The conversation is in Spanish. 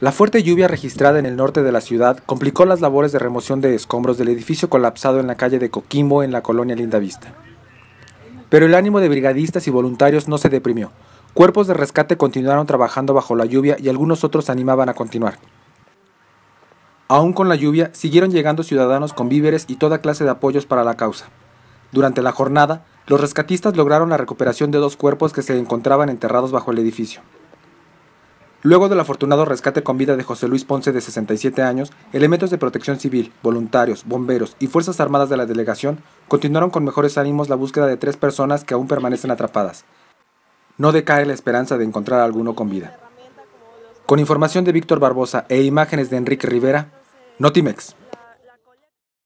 La fuerte lluvia registrada en el norte de la ciudad complicó las labores de remoción de escombros del edificio colapsado en la calle de Coquimbo en la colonia Lindavista. Pero el ánimo de brigadistas y voluntarios no se deprimió. Cuerpos de rescate continuaron trabajando bajo la lluvia y algunos otros animaban a continuar. Aún con la lluvia, siguieron llegando ciudadanos con víveres y toda clase de apoyos para la causa. Durante la jornada, los rescatistas lograron la recuperación de dos cuerpos que se encontraban enterrados bajo el edificio. Luego del afortunado rescate con vida de José Luis Ponce de 67 años, elementos de protección civil, voluntarios, bomberos y Fuerzas Armadas de la delegación continuaron con mejores ánimos la búsqueda de tres personas que aún permanecen atrapadas. No decae la esperanza de encontrar a alguno con vida. Con información de Víctor Barbosa e imágenes de Enrique Rivera, Notimex.